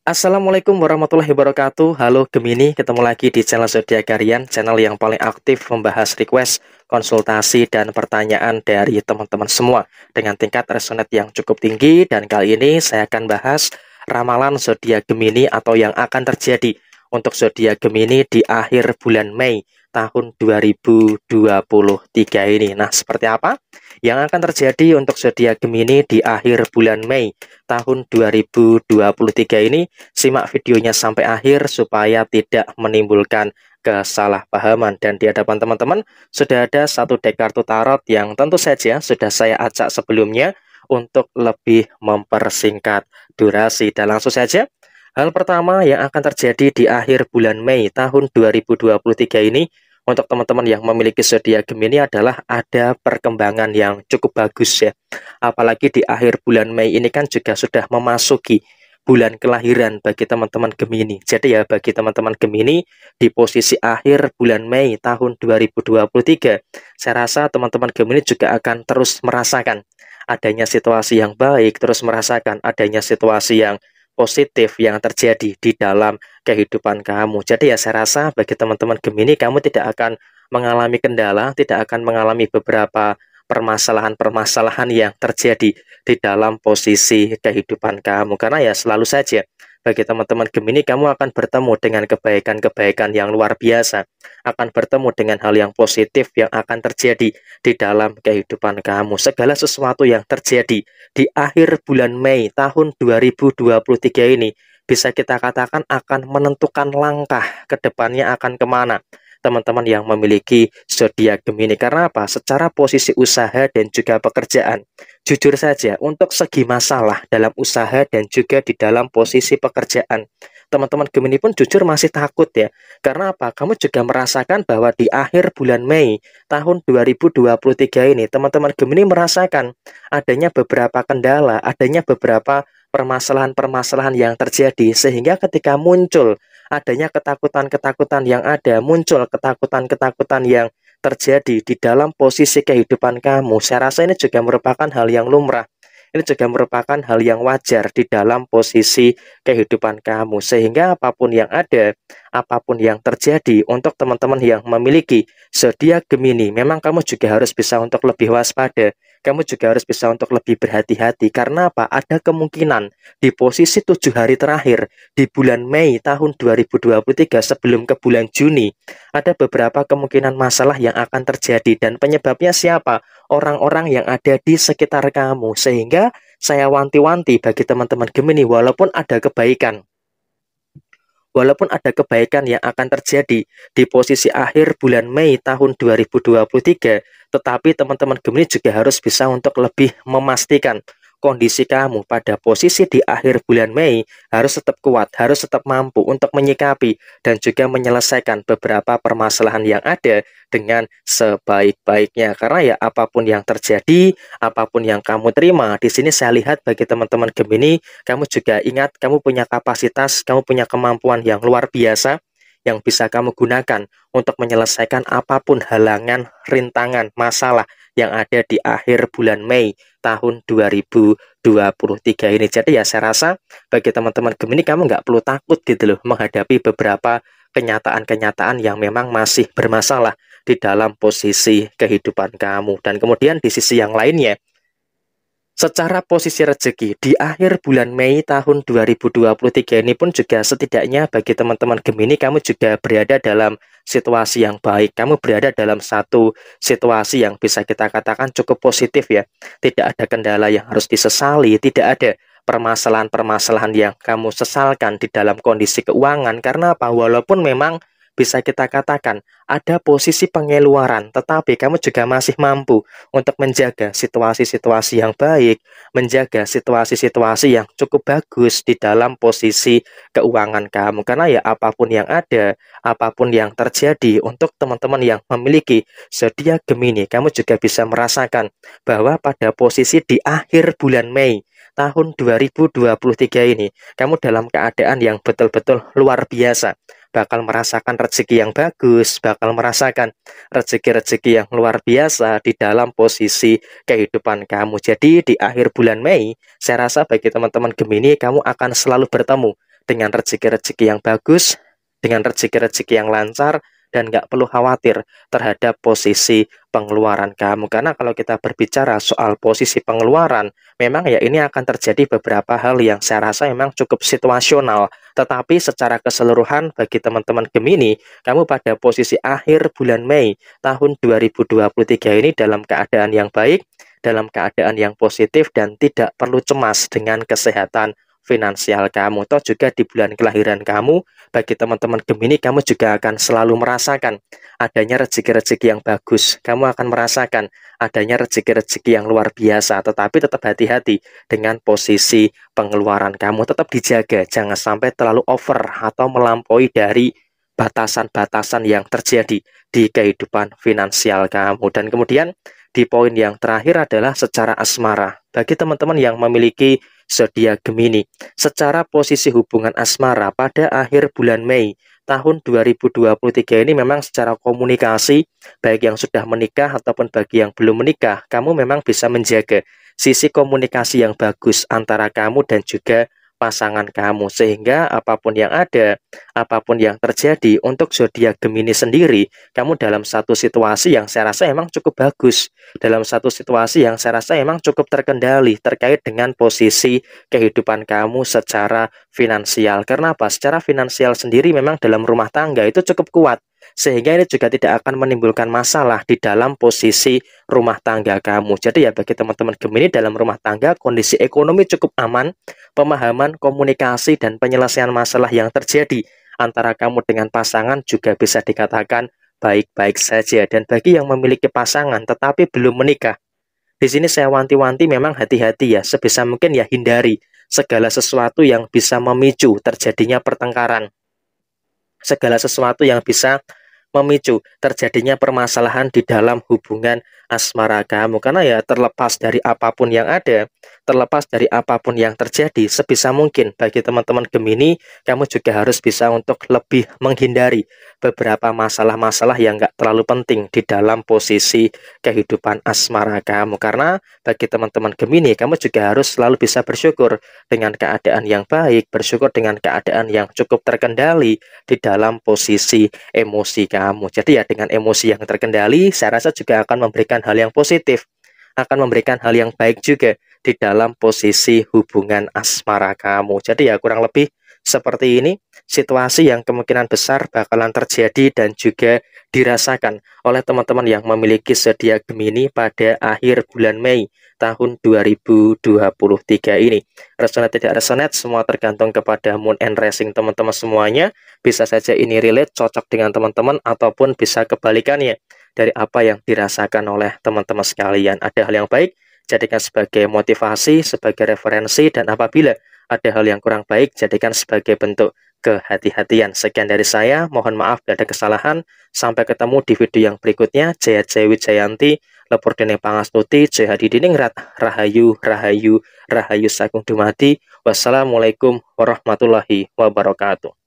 Assalamualaikum warahmatullahi wabarakatuh Halo Gemini, ketemu lagi di channel Zodiac Harian Channel yang paling aktif membahas request, konsultasi, dan pertanyaan dari teman-teman semua Dengan tingkat resonate yang cukup tinggi Dan kali ini saya akan bahas ramalan zodiak Gemini atau yang akan terjadi Untuk zodiak Gemini di akhir bulan Mei tahun 2023 ini Nah seperti apa? yang akan terjadi untuk zodiak Gemini di akhir bulan Mei tahun 2023 ini. Simak videonya sampai akhir supaya tidak menimbulkan kesalahpahaman dan di hadapan teman-teman sudah ada satu dek kartu tarot yang tentu saja sudah saya acak sebelumnya untuk lebih mempersingkat durasi dan langsung saja hal pertama yang akan terjadi di akhir bulan Mei tahun 2023 ini untuk teman-teman yang memiliki zodiak Gemini adalah ada perkembangan yang cukup bagus ya. Apalagi di akhir bulan Mei ini kan juga sudah memasuki bulan kelahiran bagi teman-teman Gemini. Jadi ya bagi teman-teman Gemini di posisi akhir bulan Mei tahun 2023, saya rasa teman-teman Gemini juga akan terus merasakan adanya situasi yang baik, terus merasakan adanya situasi yang positif yang terjadi di dalam kehidupan kamu. Jadi ya saya rasa bagi teman-teman Gemini kamu tidak akan mengalami kendala, tidak akan mengalami beberapa permasalahan-permasalahan yang terjadi di dalam posisi kehidupan kamu. Karena ya selalu saja bagi teman-teman Gemini, kamu akan bertemu dengan kebaikan-kebaikan yang luar biasa. Akan bertemu dengan hal yang positif yang akan terjadi di dalam kehidupan kamu. Segala sesuatu yang terjadi di akhir bulan Mei tahun 2023 ini bisa kita katakan akan menentukan langkah ke depannya akan kemana teman-teman yang memiliki zodiak Gemini. Karena apa? Secara posisi usaha dan juga pekerjaan. Jujur saja, untuk segi masalah dalam usaha dan juga di dalam posisi pekerjaan, teman-teman Gemini pun jujur masih takut ya. Karena apa? Kamu juga merasakan bahwa di akhir bulan Mei tahun 2023 ini, teman-teman Gemini merasakan adanya beberapa kendala, adanya beberapa permasalahan-permasalahan yang terjadi sehingga ketika muncul adanya ketakutan-ketakutan yang ada, muncul ketakutan-ketakutan yang terjadi di dalam posisi kehidupan kamu. Saya rasa ini juga merupakan hal yang lumrah. Ini juga merupakan hal yang wajar di dalam posisi kehidupan kamu. Sehingga apapun yang ada, apapun yang terjadi untuk teman-teman yang memiliki zodiak Gemini, memang kamu juga harus bisa untuk lebih waspada kamu juga harus bisa untuk lebih berhati-hati karena apa? Ada kemungkinan di posisi tujuh hari terakhir di bulan Mei tahun 2023 sebelum ke bulan Juni ada beberapa kemungkinan masalah yang akan terjadi dan penyebabnya siapa? Orang-orang yang ada di sekitar kamu sehingga saya wanti-wanti bagi teman-teman Gemini walaupun ada kebaikan walaupun ada kebaikan yang akan terjadi di posisi akhir bulan Mei tahun 2023, tetapi teman-teman Gemini juga harus bisa untuk lebih memastikan kondisi kamu pada posisi di akhir bulan Mei harus tetap kuat, harus tetap mampu untuk menyikapi dan juga menyelesaikan beberapa permasalahan yang ada dengan sebaik-baiknya. Karena ya apapun yang terjadi, apapun yang kamu terima, di sini saya lihat bagi teman-teman Gemini, kamu juga ingat kamu punya kapasitas, kamu punya kemampuan yang luar biasa yang bisa kamu gunakan untuk menyelesaikan apapun halangan, rintangan, masalah yang ada di akhir bulan Mei tahun 2023 ini. Jadi ya saya rasa bagi teman-teman Gemini kamu nggak perlu takut gitu loh menghadapi beberapa kenyataan-kenyataan yang memang masih bermasalah di dalam posisi kehidupan kamu. Dan kemudian di sisi yang lainnya, Secara posisi rezeki, di akhir bulan Mei tahun 2023 ini pun juga setidaknya bagi teman-teman Gemini, kamu juga berada dalam situasi yang baik. Kamu berada dalam satu situasi yang bisa kita katakan cukup positif ya. Tidak ada kendala yang harus disesali, tidak ada permasalahan-permasalahan yang kamu sesalkan di dalam kondisi keuangan. Karena apa? Walaupun memang bisa kita katakan ada posisi pengeluaran, tetapi kamu juga masih mampu untuk menjaga situasi-situasi yang baik, menjaga situasi-situasi yang cukup bagus di dalam posisi keuangan kamu. Karena ya apapun yang ada, apapun yang terjadi untuk teman-teman yang memiliki zodiak Gemini, kamu juga bisa merasakan bahwa pada posisi di akhir bulan Mei tahun 2023 ini, kamu dalam keadaan yang betul-betul luar biasa bakal merasakan rezeki yang bagus, bakal merasakan rezeki-rezeki yang luar biasa di dalam posisi kehidupan kamu. Jadi di akhir bulan Mei, saya rasa bagi teman-teman Gemini, kamu akan selalu bertemu dengan rezeki-rezeki yang bagus, dengan rezeki-rezeki yang lancar, dan nggak perlu khawatir terhadap posisi pengeluaran kamu. Karena kalau kita berbicara soal posisi pengeluaran, memang ya ini akan terjadi beberapa hal yang saya rasa memang cukup situasional. Tetapi secara keseluruhan bagi teman-teman Gemini, kamu pada posisi akhir bulan Mei tahun 2023 ini dalam keadaan yang baik, dalam keadaan yang positif dan tidak perlu cemas dengan kesehatan finansial kamu. Toh juga di bulan kelahiran kamu, bagi teman-teman Gemini, kamu juga akan selalu merasakan adanya rezeki-rezeki yang bagus. Kamu akan merasakan adanya rezeki-rezeki yang luar biasa. Tetapi tetap hati-hati dengan posisi pengeluaran kamu. Tetap dijaga, jangan sampai terlalu over atau melampaui dari batasan-batasan yang terjadi di kehidupan finansial kamu. Dan kemudian di poin yang terakhir adalah secara asmara. Bagi teman-teman yang memiliki zodiak Gemini secara posisi hubungan asmara pada akhir bulan Mei tahun 2023 ini memang secara komunikasi baik yang sudah menikah ataupun bagi yang belum menikah kamu memang bisa menjaga sisi komunikasi yang bagus antara kamu dan juga pasangan kamu sehingga apapun yang ada, apapun yang terjadi untuk zodiak Gemini sendiri, kamu dalam satu situasi yang saya rasa emang cukup bagus, dalam satu situasi yang saya rasa emang cukup terkendali terkait dengan posisi kehidupan kamu secara finansial. Karena apa? Secara finansial sendiri memang dalam rumah tangga itu cukup kuat. Sehingga ini juga tidak akan menimbulkan masalah di dalam posisi rumah tangga kamu. Jadi ya bagi teman-teman Gemini dalam rumah tangga kondisi ekonomi cukup aman, pemahaman, komunikasi dan penyelesaian masalah yang terjadi antara kamu dengan pasangan juga bisa dikatakan baik-baik saja. Dan bagi yang memiliki pasangan tetapi belum menikah, di sini saya wanti-wanti memang hati-hati ya, sebisa mungkin ya hindari segala sesuatu yang bisa memicu terjadinya pertengkaran segala sesuatu yang bisa memicu terjadinya permasalahan di dalam hubungan asmara kamu karena ya terlepas dari apapun yang ada terlepas dari apapun yang terjadi, sebisa mungkin bagi teman-teman Gemini, kamu juga harus bisa untuk lebih menghindari beberapa masalah-masalah yang nggak terlalu penting di dalam posisi kehidupan asmara kamu. Karena bagi teman-teman Gemini, kamu juga harus selalu bisa bersyukur dengan keadaan yang baik, bersyukur dengan keadaan yang cukup terkendali di dalam posisi emosi kamu. Jadi ya dengan emosi yang terkendali, saya rasa juga akan memberikan hal yang positif akan memberikan hal yang baik juga di dalam posisi hubungan asmara kamu. Jadi ya kurang lebih seperti ini situasi yang kemungkinan besar bakalan terjadi dan juga dirasakan oleh teman-teman yang memiliki zodiak Gemini pada akhir bulan Mei tahun 2023 ini. Resonate tidak resonate semua tergantung kepada moon and rising teman-teman semuanya. Bisa saja ini relate cocok dengan teman-teman ataupun bisa kebalikannya dari apa yang dirasakan oleh teman-teman sekalian. Ada hal yang baik jadikan sebagai motivasi, sebagai referensi, dan apabila ada hal yang kurang baik, jadikan sebagai bentuk kehati-hatian. Sekian dari saya, mohon maaf bila ada kesalahan. Sampai ketemu di video yang berikutnya. Jaya Jaya Wijayanti, Lepur Dene Pangastuti, Jaya Didiningrat, Rahayu, Rahayu, Rahayu Sagung Dumati. Wassalamualaikum warahmatullahi wabarakatuh.